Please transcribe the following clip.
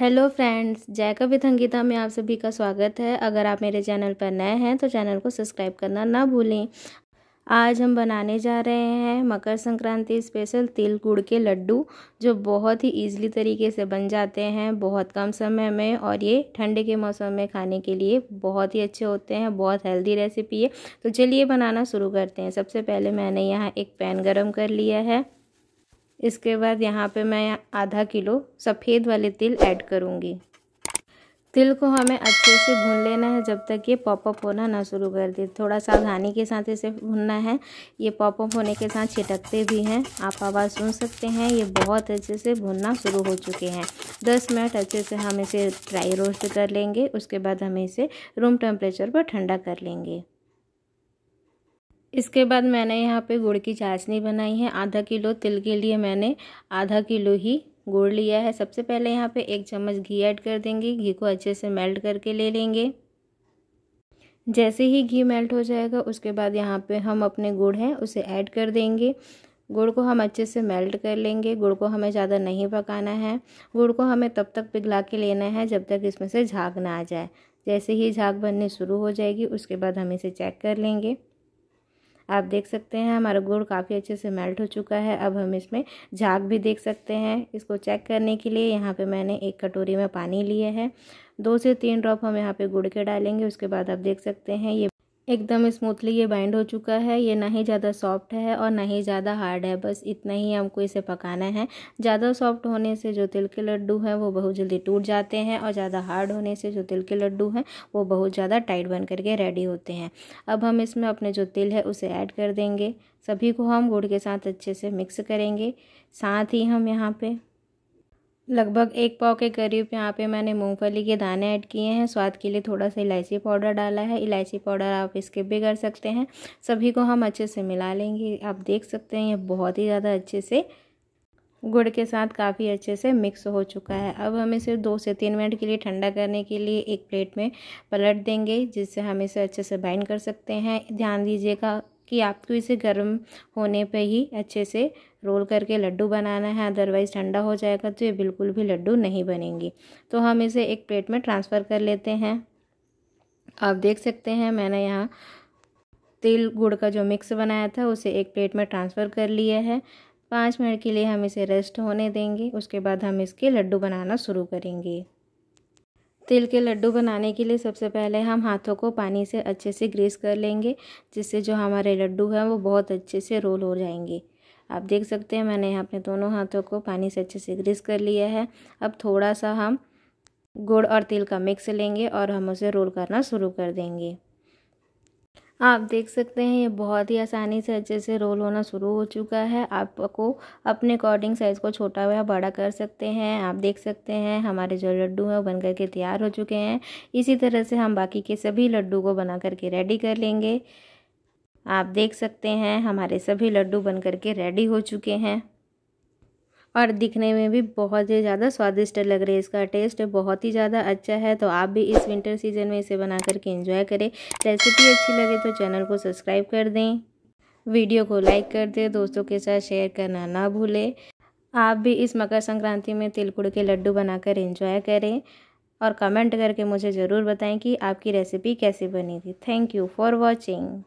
hello friends जय with अंगीता में आप सभी का स्वागत है अगर आप मेरे चैनल पर नए हैं तो चैनल को सब्सक्राइब करना ना भूलें आज हम बनाने जा रहे हैं मकर संक्रांति स्पेशल तिल गुड़ के लड्डू जो बहुत ही इजीली तरीके से बन जाते हैं बहुत कम समय में और ये ठंडे के मौसम में खाने के लिए बहुत ही अच्छे होते हैं बहुत हेल्दी रेसिपी है तो चलिए बनाना शुरू करते हैं सबसे पहले मैंने यहाँ एक पैन गरम कर लिया है इसके बाद यहाँ पे मैं आधा किलो सफ़ेद वाले तिल ऐड करूँगी तिल को हमें अच्छे से भून लेना है जब तक ये पॉपअप होना ना शुरू कर दे थोड़ा सावधानी के साथ इसे भूनना है ये पॉपअप होने के साथ छिटकते भी हैं आप आवाज़ सुन सकते हैं ये बहुत अच्छे से भूनना शुरू हो चुके हैं 10 मिनट अच्छे से हम इसे ड्राई रोस्ट कर लेंगे उसके बाद हम इसे रूम टेम्परेचर पर ठंडा कर लेंगे इसके बाद मैंने यहाँ पे गुड़ की चाशनी बनाई है आधा किलो तिल के लिए मैंने आधा किलो ही गुड़ लिया है सबसे पहले यहाँ पे एक चम्मच घी ऐड कर देंगे घी को अच्छे से मेल्ट करके ले लेंगे जैसे ही घी मेल्ट हो जाएगा उसके बाद यहाँ पे हम अपने गुड़ हैं उसे ऐड कर देंगे गुड़ को हम अच्छे से मेल्ट कर लेंगे गुड़ को हमें ज़्यादा नहीं पकाना है गुड़ को हमें तब तक पिघला के लेना है जब तक इसमें से झाग ना आ जाए जैसे ही झाग बनने शुरू हो जाएगी उसके बाद हम इसे चेक कर लेंगे आप देख सकते हैं हमारा गुड़ काफ़ी अच्छे से मेल्ट हो चुका है अब हम इसमें झाग भी देख सकते हैं इसको चेक करने के लिए यहाँ पे मैंने एक कटोरी में पानी लिए है दो से तीन ड्रॉप हम यहाँ पे गुड़ के डालेंगे उसके बाद आप देख सकते हैं ये एकदम स्मूथली ये बाइंड हो चुका है ये ना ही ज़्यादा सॉफ्ट है और ना ही ज़्यादा हार्ड है बस इतना ही हमको इसे पकाना है ज़्यादा सॉफ्ट होने से जो तिल के लड्डू हैं वो बहुत जल्दी टूट जाते हैं और ज़्यादा हार्ड होने से जो तिल के लड्डू हैं वो बहुत ज़्यादा टाइट बन करके रेडी होते हैं अब हम इसमें अपने जो तिल है उसे ऐड कर देंगे सभी को हम गुड़ के साथ अच्छे से मिक्स करेंगे साथ ही हम यहाँ पर लगभग एक पाव के करीब यहाँ पे मैंने मूंगफली के दाने ऐड किए हैं स्वाद के लिए थोड़ा सा इलायची पाउडर डाला है इलायची पाउडर आप इसके भी कर सकते हैं सभी को हम अच्छे से मिला लेंगे आप देख सकते हैं ये बहुत ही ज़्यादा अच्छे से गुड़ के साथ काफ़ी अच्छे से मिक्स हो चुका है अब हमें सिर्फ दो से तीन मिनट के लिए ठंडा करने के लिए एक प्लेट में पलट देंगे जिससे हम इसे अच्छे से बाइंड कर सकते हैं ध्यान दीजिएगा कि आपको इसे गर्म होने पे ही अच्छे से रोल करके लड्डू बनाना है अदरवाइज़ ठंडा हो जाएगा तो ये बिल्कुल भी लड्डू नहीं बनेंगी तो हम इसे एक प्लेट में ट्रांसफ़र कर लेते हैं आप देख सकते हैं मैंने यहाँ तिल गुड़ का जो मिक्स बनाया था उसे एक प्लेट में ट्रांसफ़र कर लिया है पाँच मिनट के लिए हम इसे रेस्ट होने देंगे उसके बाद हम इसके लड्डू बनाना शुरू करेंगे तिल के लड्डू बनाने के लिए सबसे पहले हम हाथों को पानी से अच्छे से ग्रीस कर लेंगे जिससे जो हमारे लड्डू हैं वो बहुत अच्छे से रोल हो जाएंगे आप देख सकते हैं मैंने यहाँ अपने दोनों हाथों को पानी से अच्छे से ग्रीस कर लिया है अब थोड़ा सा हम गुड़ और तिल का मिक्स लेंगे और हम उसे रोल करना शुरू कर देंगे आप देख सकते हैं ये बहुत ही आसानी से अच्छे से रोल होना शुरू हो चुका है आपको अपने अकॉर्डिंग साइज़ को छोटा या बड़ा कर सकते हैं आप देख सकते हैं हमारे जो लड्डू हैं वो बन करके तैयार हो चुके हैं इसी तरह से हम बाकी के सभी लड्डू को बना करके रेडी कर लेंगे आप देख सकते हैं हमारे सभी लड्डू बन करके रेडी हो चुके हैं और दिखने में भी बहुत ही ज़्यादा स्वादिष्ट लग रहे है इसका टेस्ट बहुत ही ज़्यादा अच्छा है तो आप भी इस विंटर सीजन में इसे बना करके इंजॉय करें रेसिपी अच्छी लगे तो चैनल को सब्सक्राइब कर दें वीडियो को लाइक कर दें दोस्तों के साथ शेयर करना ना भूलें आप भी इस मकर संक्रांति में तिलकुड़ के लड्डू बनाकर एंजॉय करें और कमेंट करके मुझे ज़रूर बताएं कि आपकी रेसिपी कैसी बनी थी थैंक यू फॉर वॉचिंग